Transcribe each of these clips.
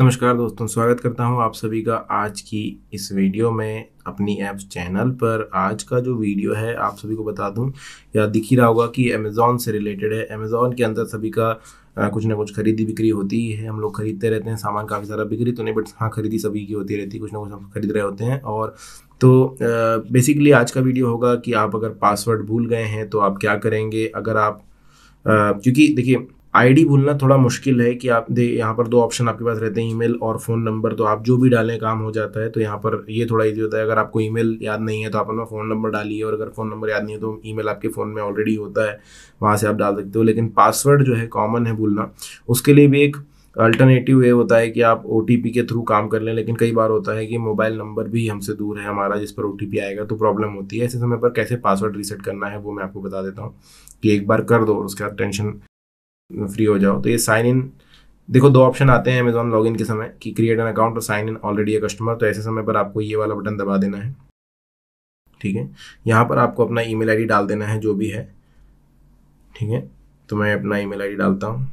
नमस्कार दोस्तों स्वागत करता हूं आप सभी का आज की इस वीडियो में अपनी ऐप चैनल पर आज का जो वीडियो है आप सभी को बता दूं या दिख ही रहा होगा कि अमेज़ोन से रिलेटेड है अमेज़ोन के अंदर सभी का आ, कुछ ना कुछ खरीदी बिक्री होती ही है हम लोग खरीदते रहते हैं सामान काफ़ी सारा बिक्री तो नहीं बट हाँ खरीदी सभी की होती रहती है कुछ ना कुछ हम खरीद रहे होते हैं और तो बेसिकली आज का वीडियो होगा कि आप अगर पासवर्ड भूल गए हैं तो आप क्या करेंगे अगर आप क्योंकि देखिए आईडी भूलना थोड़ा मुश्किल है कि आप दे यहाँ पर दो ऑप्शन आपके पास रहते हैं ईमेल और फ़ोन नंबर तो आप जो भी डालें काम हो जाता है तो यहाँ पर ये थोड़ा ईजी होता है अगर आपको ईमेल याद नहीं है तो आप अपना फ़ोन नंबर डालिए और अगर फ़ोन नंबर याद नहीं है तो ईमेल आपके फ़ोन में ऑलरेडी होता है वहाँ से आप डाल सकते हो लेकिन पासवर्ड जो है कॉमन है भूलना उसके लिए भी एक अल्टरनेटिव वे होता है कि आप ओ के थ्रू काम कर लें लेकिन कई बार होता है कि मोबाइल नंबर भी हमसे दूर है हमारा जिस पर ओ आएगा तो प्रॉब्लम होती है ऐसे समय पर कैसे पासवर्ड रीसेट करना है वो मैं आपको बता देता हूँ कि एक बार कर दो उसके बाद टेंशन फ्री हो जाओ तो ये साइन इन देखो दो ऑप्शन आते हैं अमेजोन इन के समय कि क्रिएट एन अकाउंट और sign in already a customer तो ऐसे समय पर आपको ये वाला बटन दबा देना है ठीक है यहाँ पर आपको अपना ईमेल आईडी डाल देना है जो भी है ठीक है तो मैं अपना ईमेल आईडी डालता हूँ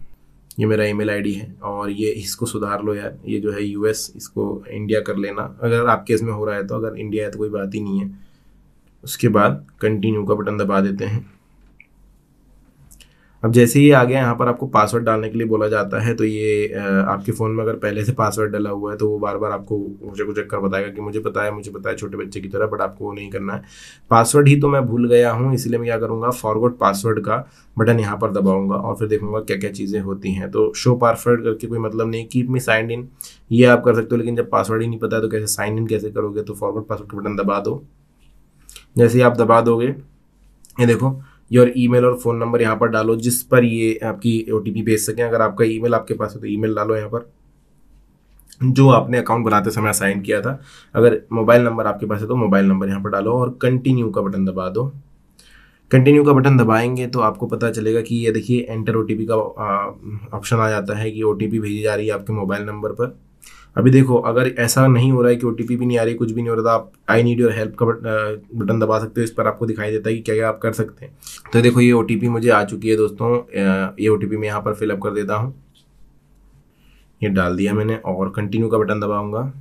ये मेरा ईमेल आईडी है और ये इसको सुधार लो यार ये जो है यूएस इसको इंडिया कर लेना अगर आपके इसमें हो रहा है तो अगर इंडिया है तो कोई बात ही नहीं है उसके बाद कंटिन्यू का बटन दबा देते हैं अब जैसे ही आगे यहाँ पर आपको पासवर्ड डालने के लिए बोला जाता है तो ये आपके फ़ोन में अगर पहले से पासवर्ड डला हुआ है तो वो बार बार आपको मुझे को चेक कर बताएगा कि मुझे पता है मुझे पता है छोटे बच्चे की तरह बट आपको वो नहीं करना है पासवर्ड ही तो मैं भूल गया हूँ इसलिए मैं क्या करूँगा फॉरवर्ड पासवर्ड का बटन यहाँ पर दबाऊँगा और फिर देखूँगा क्या क्या चीज़ें होती हैं तो शो पासवर्ड करके कोई मतलब नहीं कीप मी साइन इन ये आप कर सकते हो लेकिन जब पासवर्ड ही नहीं पता है तो कैसे साइन इन कैसे करोगे तो फॉरवर्ड पासवर्ड का बटन दबा दो जैसे ही आप दबा दोगे ये देखो योर ईमेल और फ़ोन नंबर यहाँ पर डालो जिस पर ये आपकी ओ भेज सकें अगर आपका ईमेल आपके पास है तो ईमेल डालो यहाँ पर जो आपने अकाउंट बनाते समय साइन किया था अगर मोबाइल नंबर आपके पास है तो मोबाइल नंबर यहाँ पर डालो और कंटिन्यू का बटन दबा दो कंटिन्यू का बटन दबाएंगे तो आपको पता चलेगा कि ये देखिए एंटर ओ का ऑप्शन आ जाता है कि ओ भेजी जा रही है आपके मोबाइल नंबर पर अभी देखो अगर ऐसा नहीं हो रहा है कि ओ भी नहीं आ रही कुछ भी नहीं हो रहा था तो आप आई नीड योर हेल्प का बटन दबा सकते हो इस पर आपको दिखाई देता है कि क्या क्या आप कर सकते हैं तो देखो ये ओ मुझे आ चुकी है दोस्तों ये ओ मैं यहाँ पर फिलअप कर देता हूँ ये डाल दिया मैंने और कंटिन्यू का बटन दबाऊंगा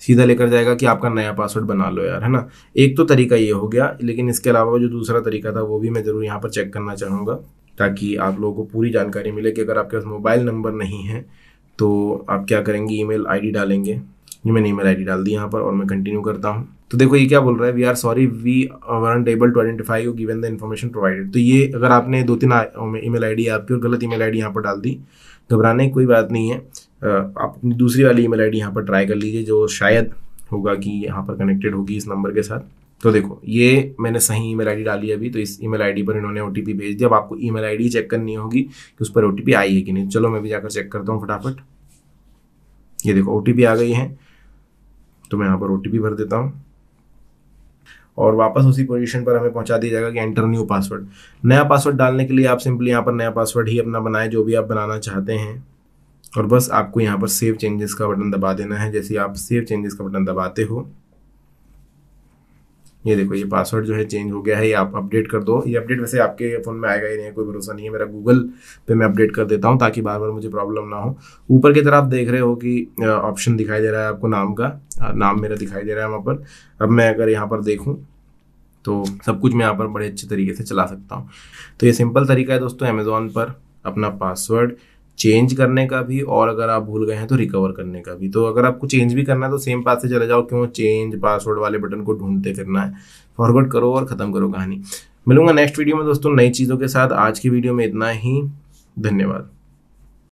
सीधा लेकर जाएगा कि आपका नया पासवर्ड बना लो यार है ना एक तो तरीका ये हो गया लेकिन इसके अलावा जो दूसरा तरीका था वो भी मैं ज़रूर यहाँ पर चेक करना चाहूँगा ताकि आप लोगों को पूरी जानकारी मिले कि अगर आपके पास मोबाइल नंबर नहीं है तो आप क्या करेंगे ईमेल आईडी डालेंगे ये मैंने ईमेल आईडी डाल दी यहाँ पर और मैं कंटिन्यू करता हूँ तो देखो ये क्या बोल रहा है we are sorry we weren't able to identify you given the information provided तो ये अगर आपने दो तीन ई मेल आई डी आपकी और गलत ई मेल आई डी यहाँ पर डाल दी घबराने की कोई बात नहीं है आप अपनी दूसरी वाली ई मेल आई डी यहाँ पर ट्राई कर लीजिए जो शायद होगा कि यहाँ पर कनेक्टेड होगी इस नंबर के साथ तो देखो ये मैंने सही ईमेल आईडी डाली अभी तो इस ईमेल आईडी पर इन्होंने ओटीपी भेज दिया अब आपको ईमेल आईडी चेक करनी होगी कि उस पर ओटीपी आई है कि नहीं चलो मैं भी जाकर चेक करता हूँ फटाफट ये देखो ओटीपी आ गई है तो मैं यहाँ पर ओटीपी भर देता हूँ और वापस उसी पोजीशन पर हमें पहुंचा दिया जाएगा कि एंटर न्यू पासवर्ड नया पासवर्ड डालने के लिए आप सिंपली यहाँ पर नया पासवर्ड ही अपना बनाएं जो भी आप बनाना चाहते हैं और बस आपको यहाँ पर सेव चेंजेस का बटन दबा देना है जैसे आप सेव चेंजेस का बटन दबाते हो ये देखो ये पासवर्ड जो है चेंज हो गया है ये आप अपडेट कर दो ये अपडेट वैसे आपके फ़ोन में आएगा ही नहीं कोई भरोसा नहीं है मेरा गूगल पे मैं अपडेट कर देता हूँ ताकि बार बार मुझे प्रॉब्लम ना हो ऊपर की तरफ देख रहे हो कि ऑप्शन दिखाई दे रहा है आपको नाम का नाम मेरा दिखाई दे रहा है वहाँ पर अब मैं अगर यहाँ पर देखूँ तो सब कुछ मैं यहाँ पर बड़े अच्छे तरीके से चला सकता हूँ तो ये सिंपल तरीका है दोस्तों अमेज़ोन पर अपना पासवर्ड चेंज करने का भी और अगर आप भूल गए हैं तो रिकवर करने का भी तो अगर आपको चेंज भी करना है तो सेम पास से चले जाओ क्यों चेंज पासवर्ड वाले बटन को ढूंढते फिरना है फॉरवर्ड करो और ख़त्म करो कहानी मिलूंगा नेक्स्ट वीडियो में दोस्तों नई चीज़ों के साथ आज की वीडियो में इतना ही धन्यवाद